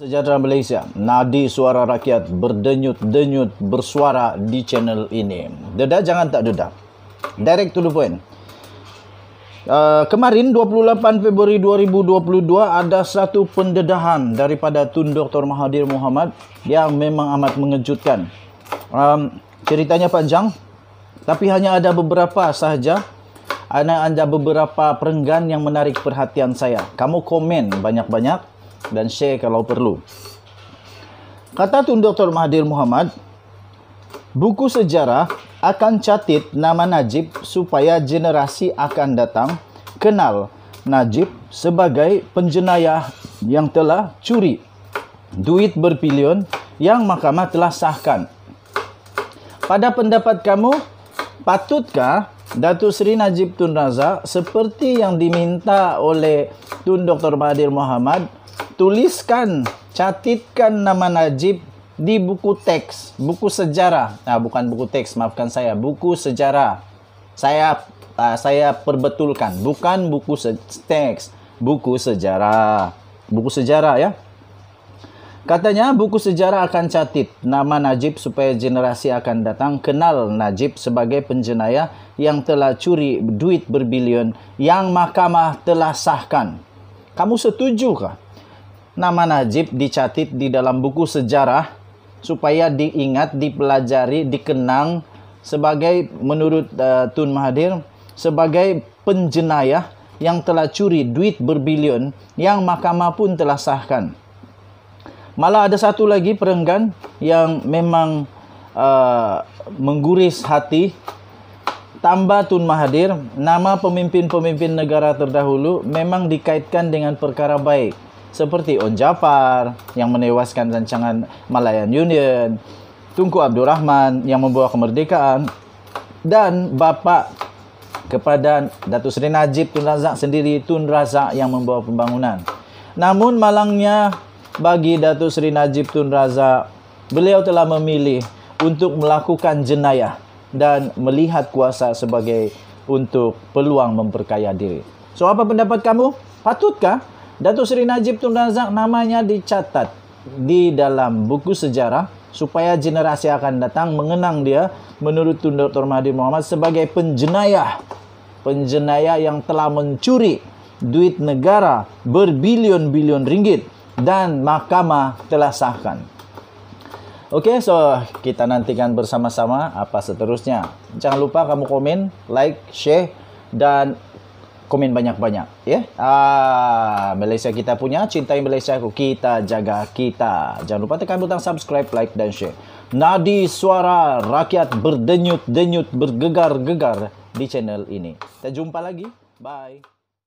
Sejahtera Malaysia, nadi suara rakyat berdenyut-denyut bersuara di channel ini. Dedah jangan tak dedah. Direct to the point. Uh, kemarin 28 Februari 2022 ada satu pendedahan daripada Tun Dr. Mahathir Muhammad yang memang amat mengejutkan. Um, ceritanya panjang tapi hanya ada beberapa sahaja ada, ada beberapa perenggan yang menarik perhatian saya. Kamu komen banyak-banyak dan share kalau perlu. Kata Tun Dr. Mahathir Muhammad, buku sejarah akan catit nama Najib supaya generasi akan datang kenal Najib sebagai penjenayah yang telah curi duit berpilion yang mahkamah telah sahkan. Pada pendapat kamu, patutkah Datuk Seri Najib Tun Razak seperti yang diminta oleh Tun Dr. Mahathir Muhammad tuliskan, catitkan nama Najib di buku teks, buku sejarah. Nah, bukan buku teks, maafkan saya, buku sejarah. Saya uh, saya perbetulkan, bukan buku se- teks, buku sejarah. Buku sejarah ya. Katanya buku sejarah akan catit nama Najib supaya generasi akan datang kenal Najib sebagai penjenayah yang telah curi duit berbilion yang mahkamah telah sahkan. Kamu setuju kah? nama Najib dicatat di dalam buku sejarah supaya diingat, dipelajari, dikenang sebagai menurut uh, Tun Mahathir sebagai penjenayah yang telah curi duit berbilion yang mahkamah pun telah sahkan. Malah ada satu lagi perenggan yang memang uh, mengguris hati tambah Tun Mahathir nama pemimpin-pemimpin negara terdahulu memang dikaitkan dengan perkara baik seperti On Jafar yang menewaskan rancangan Malayan Union, Tunku Abdul Rahman yang membawa kemerdekaan, dan bapa kepada Datuk Seri Najib Tun Razak sendiri, Tun Razak yang membawa pembangunan. Namun malangnya bagi Datuk Seri Najib Tun Razak, beliau telah memilih untuk melakukan jenayah dan melihat kuasa sebagai untuk peluang memperkaya diri. So apa pendapat kamu? Patutkah Datuk Seri Najib Tun Razak namanya dicatat di dalam buku sejarah supaya generasi akan datang mengenang dia menurut Tun Dr. Mahathir Muhammad sebagai penjenayah penjenayah yang telah mencuri duit negara berbilion-bilion ringgit dan mahkamah telah sahkan. Oke, okay, so kita nantikan bersama-sama apa seterusnya. Jangan lupa kamu komen, like, share, dan komen banyak-banyak ya. Yeah? Ah, Malaysia kita punya, cintai Malaysia aku, kita jaga kita. Jangan lupa tekan butang subscribe, like dan share. Nadi suara rakyat berdenyut-denyut bergegar-gegar di channel ini. Kita jumpa lagi. Bye.